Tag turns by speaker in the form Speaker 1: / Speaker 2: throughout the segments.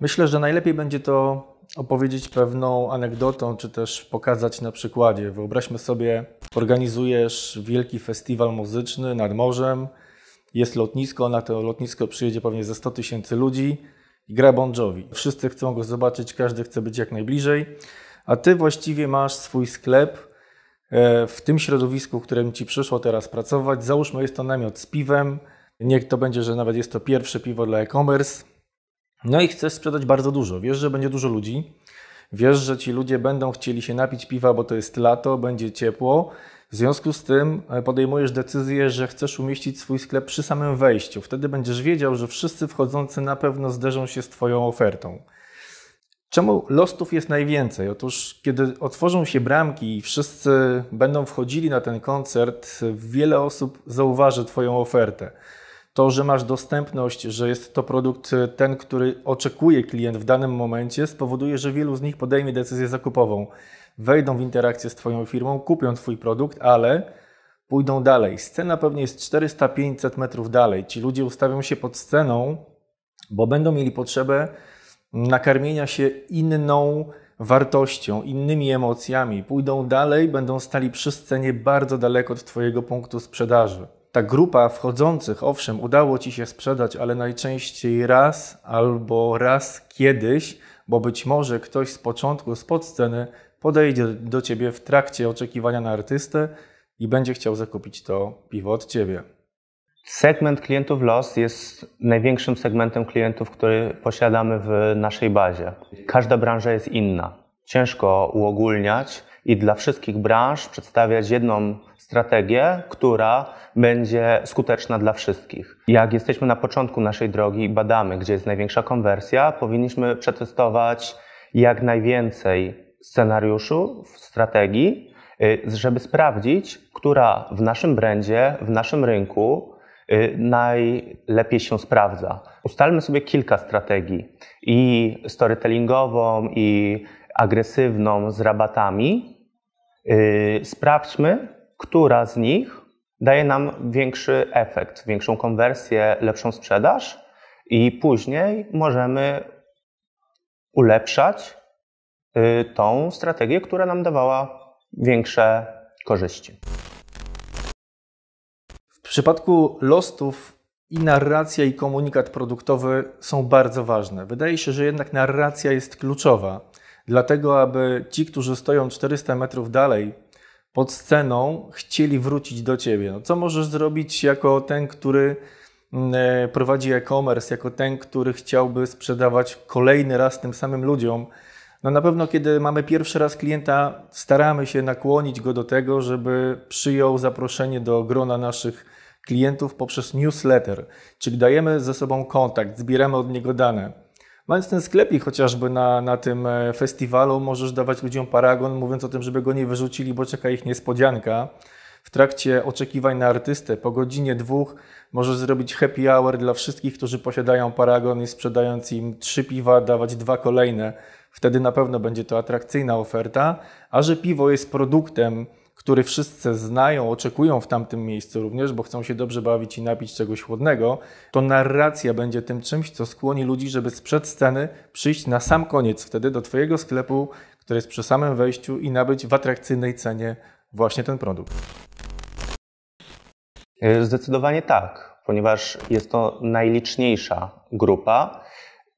Speaker 1: Myślę, że najlepiej będzie to opowiedzieć pewną anegdotą, czy też pokazać na przykładzie. Wyobraźmy sobie, organizujesz wielki festiwal muzyczny nad morzem, jest lotnisko, na to lotnisko przyjedzie pewnie ze 100 tysięcy ludzi i gra Bon Jovi. Wszyscy chcą go zobaczyć, każdy chce być jak najbliżej, a ty właściwie masz swój sklep e, w tym środowisku, w którym ci przyszło teraz pracować. Załóżmy, jest to namiot z piwem, niech to będzie, że nawet jest to pierwsze piwo dla e-commerce no i chcesz sprzedać bardzo dużo. Wiesz, że będzie dużo ludzi. Wiesz, że ci ludzie będą chcieli się napić piwa, bo to jest lato, będzie ciepło. W związku z tym e, podejmujesz decyzję, że chcesz umieścić swój sklep przy samym wejściu. Wtedy będziesz wiedział, że wszyscy wchodzący na pewno zderzą się z Twoją ofertą. Czemu losów jest najwięcej? Otóż, kiedy otworzą się bramki i wszyscy będą wchodzili na ten koncert, wiele osób zauważy Twoją ofertę to, że masz dostępność, że jest to produkt y, ten, który oczekuje klient w danym momencie, spowoduje, że wielu z nich podejmie decyzję zakupową. Wejdą w interakcję z Twoją firmą, kupią Twój produkt, ale pójdą dalej. Scena pewnie jest 400-500 metrów dalej. Ci ludzie ustawią się pod sceną, bo będą mieli potrzebę nakarmienia się inną wartością, innymi emocjami. Pójdą dalej, będą stali przy scenie bardzo daleko od Twojego punktu sprzedaży ta grupa wchodzących, owszem, udało ci się sprzedać, ale najczęściej raz albo raz kiedyś, bo być może ktoś z początku, spod sceny podejdzie do ciebie w trakcie oczekiwania na artystę i będzie
Speaker 2: chciał zakupić to piwo od ciebie. Segment klientów los jest największym segmentem klientów, który posiadamy w naszej bazie. Każda branża jest inna. Ciężko uogólniać, i dla wszystkich branż przedstawiać jedną strategię, która będzie skuteczna dla wszystkich. Jak jesteśmy na początku naszej drogi i badamy, gdzie jest największa konwersja, powinniśmy przetestować jak najwięcej w strategii, y, żeby sprawdzić, która w naszym brandzie, w naszym rynku y, najlepiej się sprawdza. Ustalmy sobie kilka strategii i storytellingową, i agresywną z rabatami, y, sprawdźmy, która z nich daje nam większy efekt, większą konwersję, lepszą sprzedaż i później możemy ulepszać y, tą strategię, która nam dawała większe korzyści. W przypadku lostów i narracja i komunikat
Speaker 1: produktowy są bardzo ważne. Wydaje się, że jednak narracja jest kluczowa dlatego aby ci, którzy stoją 400 metrów dalej pod sceną, chcieli wrócić do ciebie. No, co możesz zrobić jako ten, który mm, e, prowadzi e-commerce, jako ten, który chciałby sprzedawać kolejny raz tym samym ludziom? No na pewno, kiedy mamy pierwszy raz klienta, staramy się nakłonić go do tego, żeby przyjął zaproszenie do grona naszych klientów poprzez newsletter, czyli dajemy ze sobą kontakt, zbieramy od niego dane. Mając ten sklepik chociażby na, na tym e, festiwalu, możesz dawać ludziom paragon, mówiąc o tym, żeby go nie wyrzucili, bo czeka ich niespodzianka. W trakcie oczekiwań na artystę po godzinie dwóch możesz zrobić happy hour dla wszystkich, którzy posiadają paragon i sprzedając im trzy piwa, dawać dwa kolejne. Wtedy na pewno będzie to atrakcyjna oferta. A że piwo jest produktem, który wszyscy znają, oczekują w tamtym miejscu również, bo chcą się dobrze bawić i napić czegoś chłodnego, to narracja będzie tym czymś, co skłoni ludzi, żeby sprzed sceny przyjść na sam koniec wtedy do Twojego sklepu, który jest przy samym wejściu i nabyć w atrakcyjnej cenie właśnie ten produkt.
Speaker 2: E, zdecydowanie tak, ponieważ jest to najliczniejsza grupa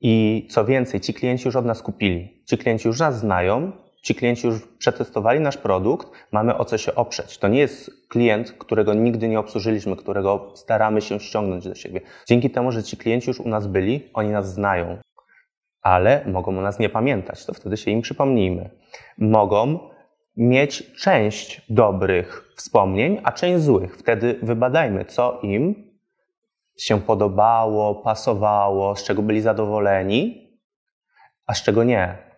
Speaker 2: i co więcej, ci klienci już od nas kupili. Ci klienci już nas znają, ci klienci już przetestowali nasz produkt, mamy o co się oprzeć. To nie jest klient, którego nigdy nie obsłużyliśmy, którego staramy się ściągnąć do siebie. Dzięki temu, że ci klienci już u nas byli, oni nas znają, ale mogą u nas nie pamiętać, to wtedy się im przypomnijmy. Mogą mieć część dobrych wspomnień, a część złych. Wtedy wybadajmy, co im się podobało, pasowało, z czego byli zadowoleni, a z czego nie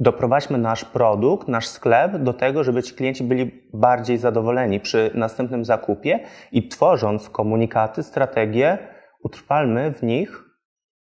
Speaker 2: doprowadźmy nasz produkt, nasz sklep do tego, żeby ci klienci byli bardziej zadowoleni przy następnym zakupie i tworząc komunikaty, strategie, utrwalmy w nich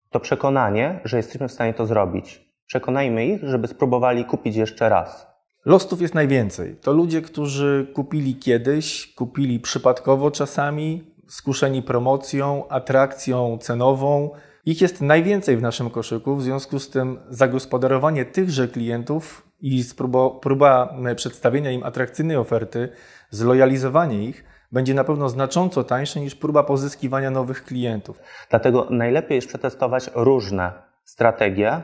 Speaker 2: to przekonanie, że jesteśmy w stanie to zrobić. Przekonajmy ich, żeby spróbowali kupić jeszcze raz.
Speaker 1: Lostów jest najwięcej. To ludzie, którzy kupili kiedyś, kupili przypadkowo czasami, skuszeni promocją, atrakcją cenową, ich jest najwięcej w naszym koszyku, w związku z tym zagospodarowanie tychże klientów i spróba, próba e, przedstawienia im atrakcyjnej oferty, zlojalizowanie ich będzie na pewno znacząco tańsze niż próba pozyskiwania nowych klientów.
Speaker 2: Dlatego najlepiej jest przetestować różne strategie.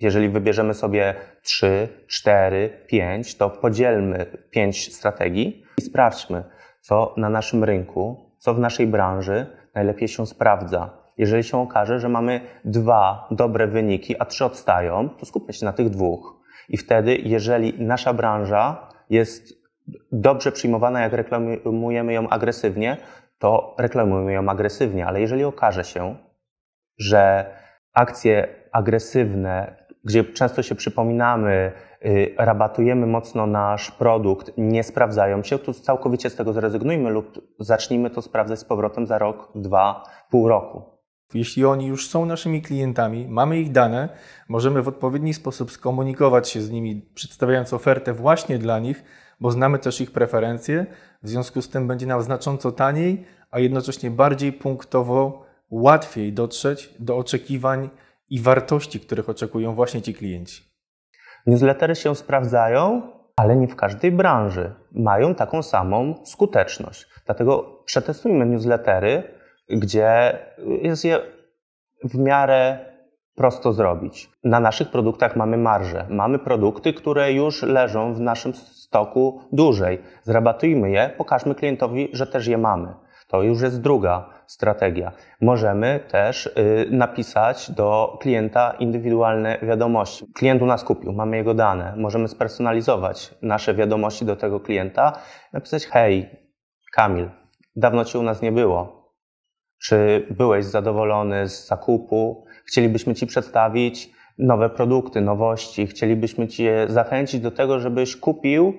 Speaker 2: Jeżeli wybierzemy sobie 3, 4, 5, to podzielmy 5 strategii i sprawdźmy, co na naszym rynku, co w naszej branży najlepiej się sprawdza jeżeli się okaże, że mamy dwa dobre wyniki, a trzy odstają, to skupmy się na tych dwóch. I wtedy, jeżeli nasza branża jest dobrze przyjmowana, jak reklamujemy ją agresywnie, to reklamujemy ją agresywnie, ale jeżeli okaże się, że akcje agresywne, gdzie często się przypominamy, y, rabatujemy mocno nasz produkt, nie sprawdzają się, to całkowicie z tego zrezygnujmy lub zacznijmy to sprawdzać z powrotem za rok, dwa, pół roku. Jeśli
Speaker 1: oni już są naszymi klientami, mamy ich dane, możemy w odpowiedni sposób skomunikować się z nimi, przedstawiając ofertę właśnie dla nich, bo znamy też ich preferencje. W związku z tym będzie nam znacząco taniej, a jednocześnie bardziej punktowo łatwiej dotrzeć
Speaker 2: do oczekiwań i wartości, których oczekują właśnie ci klienci. Newslettery się sprawdzają, ale nie w każdej branży mają taką samą skuteczność. Dlatego przetestujmy newslettery gdzie jest je w miarę prosto zrobić. Na naszych produktach mamy marże. Mamy produkty, które już leżą w naszym stoku dłużej. Zrabatujmy je, pokażmy klientowi, że też je mamy. To już jest druga strategia. Możemy też y, napisać do klienta indywidualne wiadomości. Klient u nas kupił, mamy jego dane. Możemy spersonalizować nasze wiadomości do tego klienta, napisać: Hej, Kamil, dawno cię u nas nie było czy byłeś zadowolony z zakupu? Chcielibyśmy Ci przedstawić nowe produkty, nowości. Chcielibyśmy Cię zachęcić do tego, żebyś kupił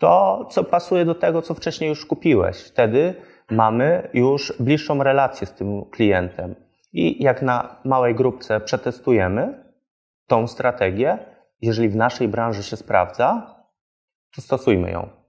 Speaker 2: to, co pasuje do tego, co wcześniej już kupiłeś. Wtedy mamy już bliższą relację z tym klientem. I jak na małej grupce przetestujemy tą strategię, jeżeli w naszej branży się sprawdza, to stosujmy ją.